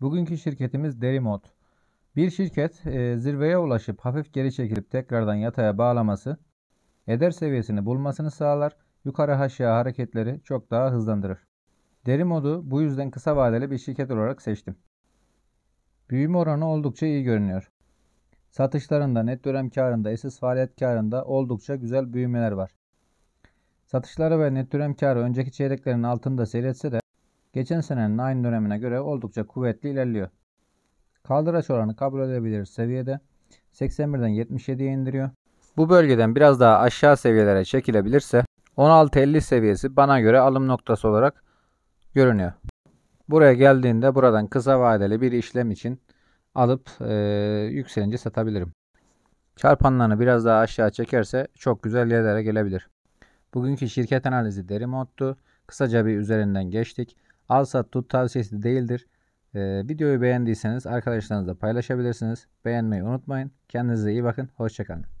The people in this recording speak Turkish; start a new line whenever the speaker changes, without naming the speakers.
Bugünkü şirketimiz Derimod. Bir şirket e, zirveye ulaşıp hafif geri çekilip tekrardan yataya bağlaması, eder seviyesini bulmasını sağlar, yukarı aşağı hareketleri çok daha hızlandırır. Derimodu bu yüzden kısa vadeli bir şirket olarak seçtim. Büyüme oranı oldukça iyi görünüyor. Satışlarında, net dönem karında, esas faaliyet karında oldukça güzel büyümeler var. Satışları ve net dönem karı önceki çeyreklerin altında seyretse de geçen senenin aynı dönemine göre oldukça kuvvetli ilerliyor. Kaldıraç oranı kabul edebilir seviyede 81'den 77'ye indiriyor. Bu bölgeden biraz daha aşağı seviyelere çekilebilirse 16.50 seviyesi bana göre alım noktası olarak görünüyor. Buraya geldiğinde buradan kısa vadeli bir işlem için alıp e, yükselince satabilirim. Çarpanlarını biraz daha aşağı çekerse çok güzel yerlere gelebilir. Bugünkü şirket analizi deri Derimot'tu. Kısaca bir üzerinden geçtik. Al sat tut tavsiyesi değildir. Ee, videoyu beğendiyseniz arkadaşlarınızla paylaşabilirsiniz. Beğenmeyi unutmayın. Kendinize iyi bakın. Hoşçakalın.